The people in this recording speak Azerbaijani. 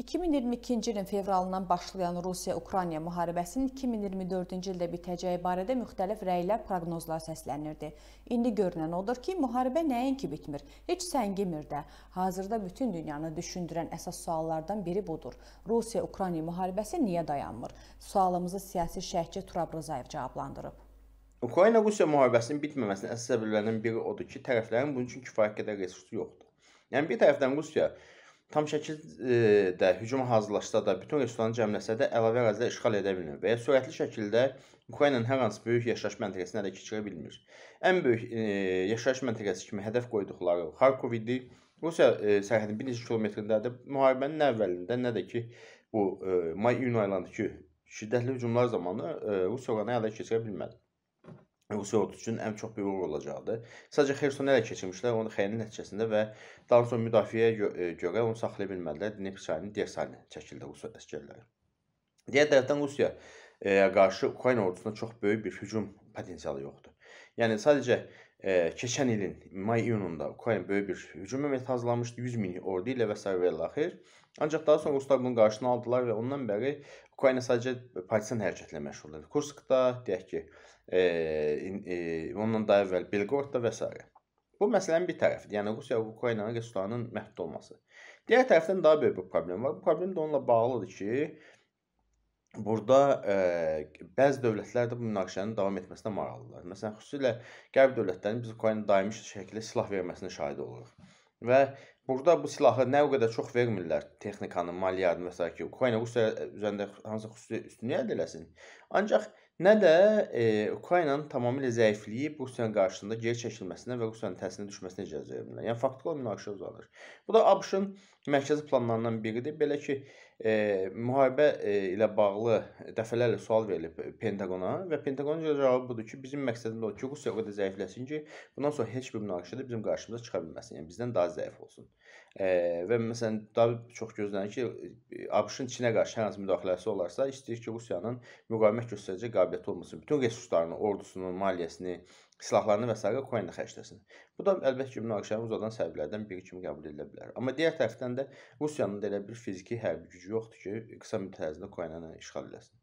2022-ci ilin fevralından başlayan Rusiya-Ukrayna müharibəsinin 2024-cü ildə bitəcəyi barədə müxtəlif rəylər, proqnozlar səslənirdi. İndi görünən odur ki, müharibə nəinki bitmir, heç səngimir də. Hazırda bütün dünyanı düşündürən əsas suallardan biri budur. Rusiya-Ukrayna müharibəsi niyə dayanmır? Sualımızı siyasi şərhçi Turab Rzayev cavablandırıb. Ukrayna-Rusiya müharibəsinin bitməməsinin əsas səbəblərindən biri odur ki, tərəflərin bunun üçün kifayət qədər resursu yoxdur. Yəni bir tərəfdən Rusiya tam şəkildə e, hücuma hazırlaşsa da, bütün resurslarını cəmləsə də əlavə ərazidə işğal edə bilmir və ya sürətli şəkildə Ukraynanın hər hansı böyük yaşayış məntəqəsini ələ keçirə bilmir. Ən böyük e, yaşayış məntəqəsi kimi hədəf qoyduqları Xarkov idi. Rusiya e, sərhədinin bir neçə kilometrindədir. Müharibənin nə əvvəlində, nə də ki bu e, may-iyun aylarındakı şiddətli hücumlar zamanı e, Rusiya oranı ələ keçirə bilmədi. Rusiya ordusu üçün ən çox bir uğur olacaqdır. Sadəcə Xerson ələ keçirmişlər onun xəyanəti nəticəsində və daha sonra müdafiəyə gö e, görə onu saxlaya bilmədilər. Dnepr çayının Dersalinə çəkildi Rusiya əsgərləri. Digər tərəfdən Rusiyaya e, qarşı Ukrayna ordusunda çox böyük bir hücum potensialı yoxdur. Yani sadece e, keçən ilin may-iyununda Ukrayna böyük bir hücum əməliyyatı hazırlamışdı 100 min ordu ilə və s. və ilaxir. Ancaq daha sonra Ruslar bunun qarşısını aldılar və ondan bəri Ukrayna sadəcə partisan hərəkətlə məşğul idi. Kurskda, deyək ki, e, e, ondan daha əvvəl Belqorodda və s. Bu məsələnin bir tərəfidir. Yəni Rusiya və Ukraynanın resurslarının məhdud olması. Digər tərəfdən daha böyük bir problem var. Bu problem də onunla bağlıdır ki, Burada ə, bəzi dövlətlər də bu münaqişənin davam etməsinə maraqlıdırlar. Məsələn, xüsusilə Qərb dövlətlərinin biz Ukraynaya daimi şəkildə silah verməsinə şahid oluruq. Və burada bu silahı nə o qədər çox vermirlər, texnikanı, maliyyə yardım və s. ki, Ukrayna Rusiya üzərində hansısa xüsusi üstünlük əldə eləsin. Ancaq nə də e, Ukraynanın tamamilə zəifliyi Rusiyanın qarşısında geri çəkilməsinə və Rusiyanın təsirinə düşməsinə icazə vermir. Yəni faktiki olaraq münaqişə uzanır. Bu da ABŞ-ın mərkəzi planlarından biridir. Belə ki, e, müharibə e, ilə bağlı dəfələrlə sual verilib Pentaqona və Pentaqonun cavabı budur ki, bizim məqsədimiz odur ki, Rusiya o qədər zəifləsin ki, bundan sonra heç bir münaqişədə bizim qarşımıza çıxa bilməsin. Yəni bizdən daha zəif olsun. E, və məsələn daha çox gözlənir ki, e, ABŞ-ın Çinə qarşı hər hansı müdaxiləsi olarsa, istəyir ki, Rusiyanın müqavimət göstərəcək qabiliyyəti olmasın, bütün resurslarını, ordusunu, maliyyəsini, silahlarını və s. Ukrayna xərcləsin. Bu da əlbəttə ki, münaqişəni uzadan səbəblərdən biri kimi qəbul edilə bilər. Amma digər tərəfdən də Rusiyanın da elə bir fiziki hərbi gücü yoxdur ki, qısa müddət ərzində Ukraynanı işğal eləsin.